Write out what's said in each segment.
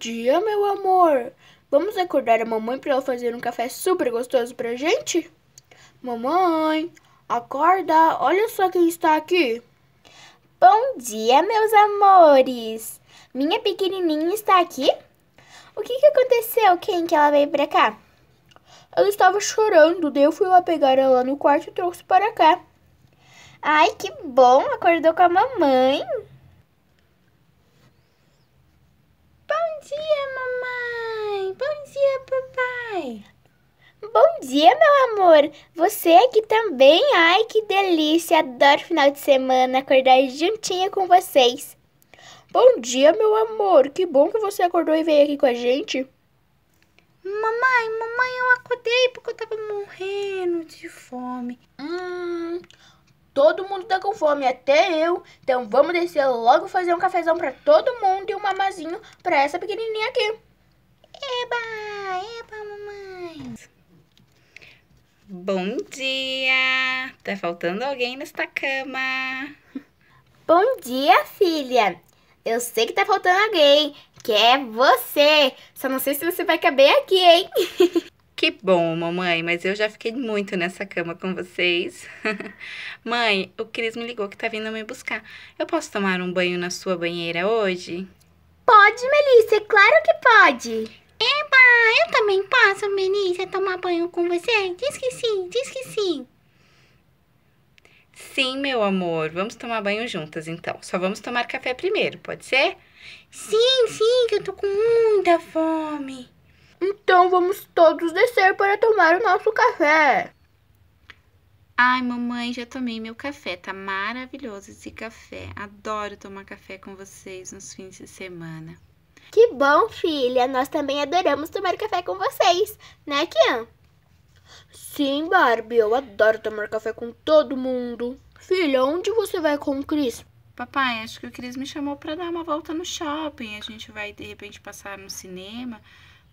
dia, meu amor! Vamos acordar a mamãe para ela fazer um café super gostoso pra gente? Mamãe, acorda! Olha só quem está aqui! Bom dia, meus amores! Minha pequenininha está aqui? O que, que aconteceu? Quem que ela veio pra cá? Ela estava chorando, daí eu fui lá pegar ela no quarto e trouxe para cá. Ai, que bom! Acordou com a mamãe! dia, mamãe! Bom dia, papai! Bom dia, meu amor! Você aqui também! Ai, que delícia! Adoro final de semana acordar juntinha com vocês! Bom dia, meu amor! Que bom que você acordou e veio aqui com a gente! Mamãe, mamãe, eu acordei porque eu tava morrendo de fome. Hum, Todo mundo tá com fome, até eu. Então vamos descer logo fazer um cafezão para todo mundo e um mamazinho para essa pequenininha aqui. Eba, eba, mamãe. Bom dia. Tá faltando alguém nesta cama. Bom dia, filha. Eu sei que tá faltando alguém, que é você. Só não sei se você vai caber aqui, hein? Que bom, mamãe, mas eu já fiquei muito nessa cama com vocês. Mãe, o Cris me ligou que tá vindo me buscar. Eu posso tomar um banho na sua banheira hoje? Pode, Melissa, é claro que pode. Eba, eu também posso, Melissa, tomar banho com você? Diz que sim, diz que sim. Sim, meu amor, vamos tomar banho juntas então. Só vamos tomar café primeiro, pode ser? Sim, sim, que eu tô com muita fome. Então vamos todos descer para tomar o nosso café. Ai, mamãe, já tomei meu café. Tá maravilhoso esse café. Adoro tomar café com vocês nos fins de semana. Que bom, filha. Nós também adoramos tomar café com vocês, né, Kian? Sim, Barbie, eu adoro tomar café com todo mundo. Filha, onde você vai com o Cris? Papai, acho que o Cris me chamou para dar uma volta no shopping. A gente vai de repente passar no cinema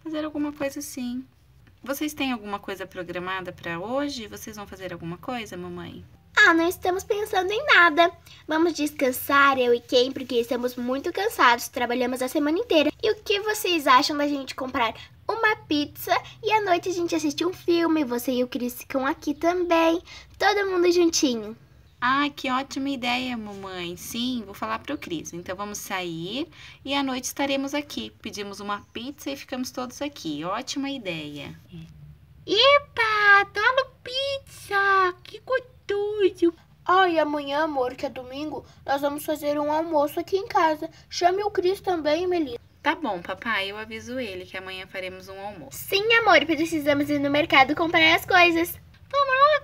fazer alguma coisa assim. Vocês têm alguma coisa programada para hoje? Vocês vão fazer alguma coisa, mamãe? Ah, não estamos pensando em nada. Vamos descansar, eu e quem porque estamos muito cansados. Trabalhamos a semana inteira. E o que vocês acham da gente comprar uma pizza e à noite a gente assistir um filme? Você e o Cris ficam aqui também. Todo mundo juntinho. Ah, que ótima ideia, mamãe. Sim, vou falar para o Cris. Então, vamos sair e à noite estaremos aqui. Pedimos uma pizza e ficamos todos aqui. Ótima ideia. Epa, adoro tá pizza. Que gostoso. Ah, amanhã, amor, que é domingo, nós vamos fazer um almoço aqui em casa. Chame o Cris também, Melissa. Tá bom, papai, eu aviso ele que amanhã faremos um almoço. Sim, amor, precisamos ir no mercado comprar as coisas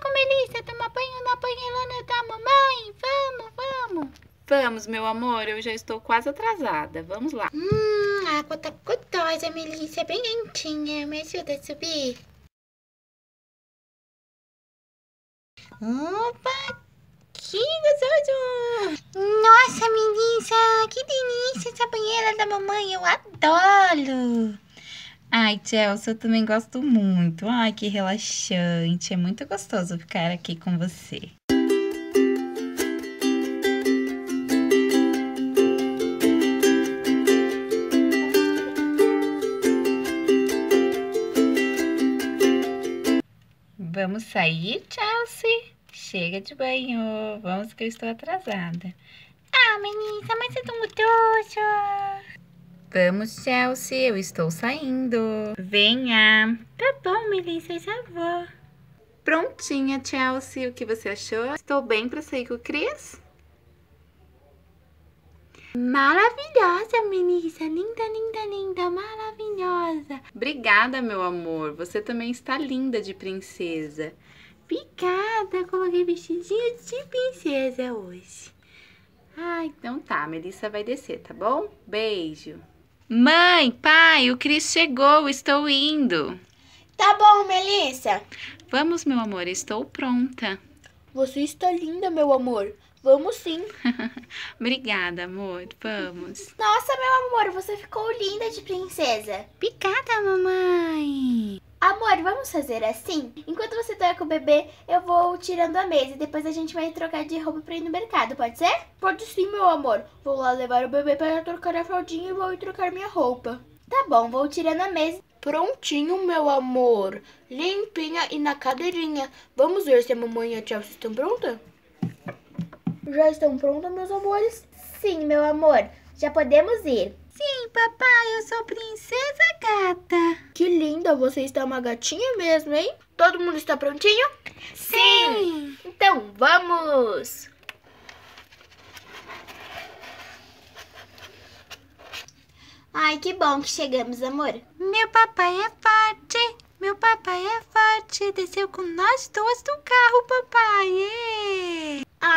com Melissa tomar banho na né? banheirona da mamãe. Vamos, vamos. Vamos, meu amor, eu já estou quase atrasada. Vamos lá. Hum, a água tá gostosa, Melissa. É bem quentinha. Me ajuda a subir. Opa, que gostoso! Nossa, Melissa, que delícia essa banheira da mamãe. Eu adoro. Ai, Chelsea, eu também gosto muito. Ai, que relaxante. É muito gostoso ficar aqui com você. Vamos sair, Chelsea? Chega de banho. Vamos que eu estou atrasada. Ah, menina, mas é tão gostoso. Vamos, Chelsea, eu estou saindo. Venha. Tá bom, Melissa, eu já vou. Prontinha, Chelsea, o que você achou? Estou bem para sair com o Cris? Maravilhosa, Melissa! Linda, linda, linda! Maravilhosa! Obrigada, meu amor! Você também está linda de princesa. Obrigada! Coloquei vestidinho de princesa hoje. Ah, então tá. Melissa vai descer, tá bom? Beijo! Mãe, pai, o Cris chegou, estou indo. Tá bom, Melissa. Vamos, meu amor, estou pronta. Você está linda, meu amor. Vamos sim. Obrigada, amor. Vamos. Nossa, meu amor, você ficou linda de princesa. Obrigada, mamãe. Amor, vamos fazer assim? Enquanto você toca tá o bebê, eu vou tirando a mesa e depois a gente vai trocar de roupa pra ir no mercado, pode ser? Pode sim, meu amor. Vou lá levar o bebê para trocar a fraldinha e vou trocar minha roupa. Tá bom, vou tirando a mesa. Prontinho, meu amor. Limpinha e na cadeirinha. Vamos ver se a mamãe e a Chelsea estão prontas? Já estão prontas, meus amores? Sim, meu amor. Já podemos ir papai, eu sou princesa gata. Que linda, você está uma gatinha mesmo, hein? Todo mundo está prontinho? Sim! Sim. Então vamos! Ai, que bom que chegamos, amor. Meu papai é forte, meu papai é forte. Desceu com nós duas do carro, papai.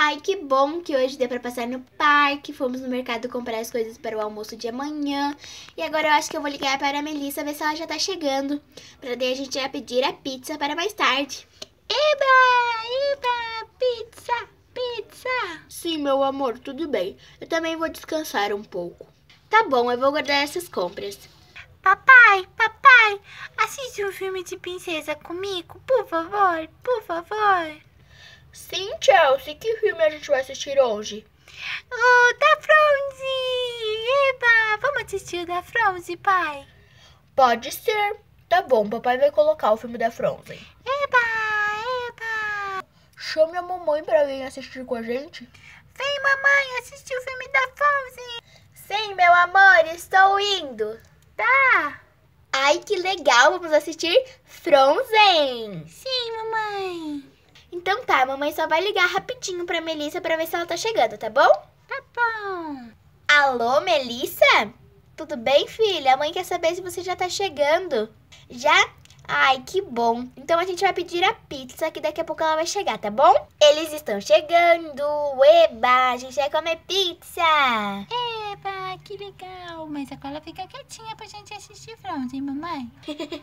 Ai, que bom que hoje deu pra passar no parque, fomos no mercado comprar as coisas para o almoço de amanhã. E agora eu acho que eu vou ligar para a Melissa ver se ela já tá chegando, pra daí a gente ir pedir a pizza para mais tarde. Eba! Eba! Pizza! Pizza! Sim, meu amor, tudo bem. Eu também vou descansar um pouco. Tá bom, eu vou guardar essas compras. Papai, papai, assiste um filme de princesa comigo, por favor, por favor. Sim, Chelsea, que filme a gente vai assistir hoje? O da Fronze! Eba, vamos assistir o da Fronze, pai? Pode ser. Tá bom, papai vai colocar o filme da Fronze. Eba, eba. Chame a mamãe pra vir assistir com a gente. Vem, mamãe, assistir o filme da Fronze. Sim, meu amor, estou indo. Tá. Ai, que legal, vamos assistir Frozen. Sim, mamãe. Então tá, a mamãe só vai ligar rapidinho pra Melissa pra ver se ela tá chegando, tá bom? Tá bom. Alô, Melissa? Tudo bem, filha? A mãe quer saber se você já tá chegando. Já? Ai, que bom. Então a gente vai pedir a pizza, que daqui a pouco ela vai chegar, tá bom? Eles estão chegando. Eba, a gente vai comer pizza. Eba que legal. Mas agora fica quietinha pra gente assistir Frozen, mamãe.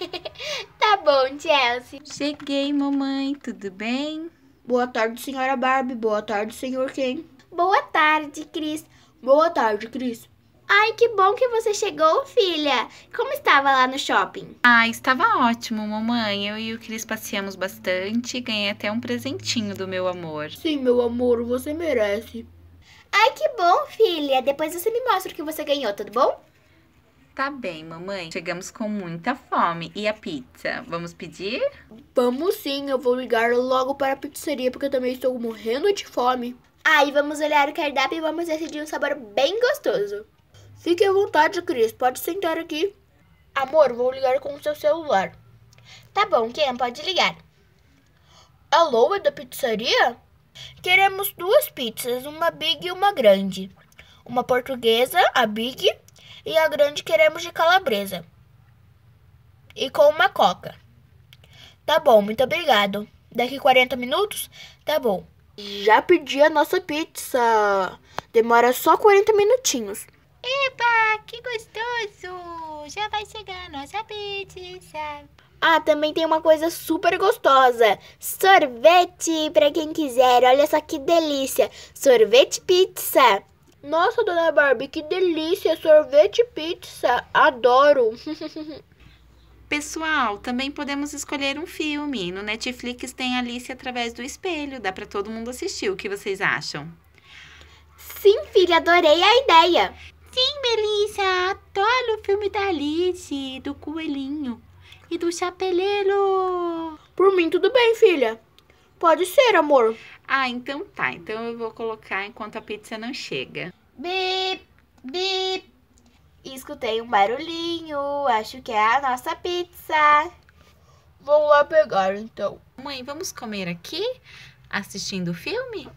tá bom, Chelsea. Cheguei, mamãe. Tudo bem? Boa tarde, senhora Barbie. Boa tarde, senhor Ken. Boa tarde, Cris. Boa tarde, Cris. Ai, que bom que você chegou, filha. Como estava lá no shopping? Ah, estava ótimo, mamãe. Eu e o Cris passeamos bastante. Ganhei até um presentinho do meu amor. Sim, meu amor, você merece. Ai, que bom, filha. Depois você me mostra o que você ganhou, tudo bom? Tá bem, mamãe. Chegamos com muita fome. E a pizza? Vamos pedir? Vamos sim, eu vou ligar logo para a pizzaria porque eu também estou morrendo de fome. Aí vamos olhar o cardápio e vamos decidir um sabor bem gostoso. Fique à vontade, Cris. Pode sentar aqui. Amor, vou ligar com o seu celular. Tá bom, Ken, pode ligar. Alô, é da pizzaria? Queremos duas pizzas, uma big e uma grande. Uma portuguesa, a big, e a grande queremos de calabresa. E com uma coca. Tá bom, muito obrigado. Daqui 40 minutos? Tá bom. Já pedi a nossa pizza. Demora só 40 minutinhos. Epa, que gostoso! Já vai chegar a nossa pizza. Ah, também tem uma coisa super gostosa: sorvete para quem quiser. Olha só que delícia! Sorvete pizza. Nossa, dona Barbie, que delícia! Sorvete pizza. Adoro. Pessoal, também podemos escolher um filme. No Netflix tem Alice através do espelho. Dá para todo mundo assistir. O que vocês acham? Sim, filha, adorei a ideia. Sim, Melissa, adoro o filme da Alice, do coelhinho e do chapeleiro. Por mim, tudo bem, filha. Pode ser, amor. Ah, então tá. Então eu vou colocar enquanto a pizza não chega. Bip, bip. Escutei um barulhinho. Acho que é a nossa pizza. Vou lá pegar, então. Mãe, vamos comer aqui? Assistindo o filme?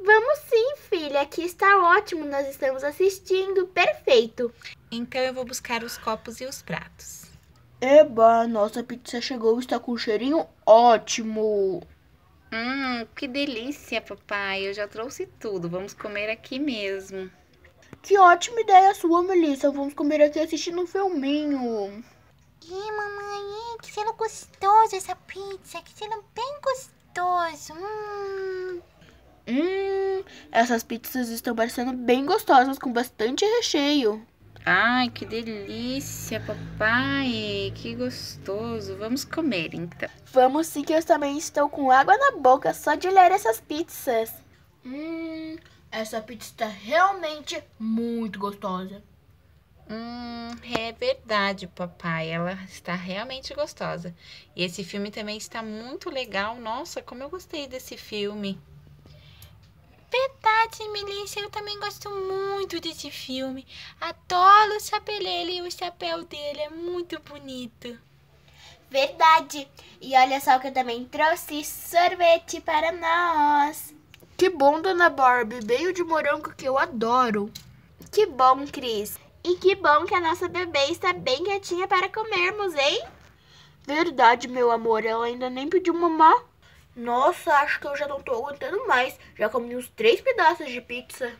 Vamos sim, filha. Aqui está ótimo. Nós estamos assistindo. Perfeito. Então eu vou buscar os copos e os pratos. Eba, nossa pizza chegou, está com um cheirinho ótimo. Hum, que delícia, papai. Eu já trouxe tudo. Vamos comer aqui mesmo. Que ótima ideia sua, Melissa. Vamos comer aqui assistindo um filminho. E mamãe, que sendo gostoso essa pizza. Que sendo bem gostoso. Hum. Hum, essas pizzas estão parecendo bem gostosas com bastante recheio. Ai, que delícia, papai. Que gostoso. Vamos comer, então. Vamos sim, que eu também estou com água na boca só de olhar essas pizzas. Hum, essa pizza está realmente muito gostosa. Hum, é verdade, papai. Ela está realmente gostosa. E esse filme também está muito legal. Nossa, como eu gostei desse filme. Verdade, Melissa, eu também gosto muito desse filme. Adoro o chapeleiro e o chapéu dele, é muito bonito. Verdade. E olha só que eu também trouxe sorvete para nós. Que bom, Dona Barbie, veio de morango que eu adoro. Que bom, Cris. E que bom que a nossa bebê está bem quietinha para comermos, hein? Verdade, meu amor, ela ainda nem pediu mamar. Nossa, acho que eu já não tô aguentando mais. Já comi uns três pedaços de pizza.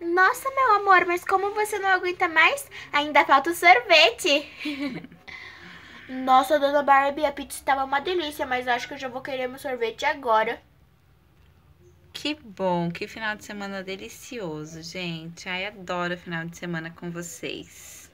Nossa, meu amor, mas como você não aguenta mais? Ainda falta o sorvete. Nossa, dona Barbie, a pizza estava uma delícia, mas acho que eu já vou querer meu sorvete agora. Que bom, que final de semana delicioso, gente. Ai, adoro final de semana com vocês.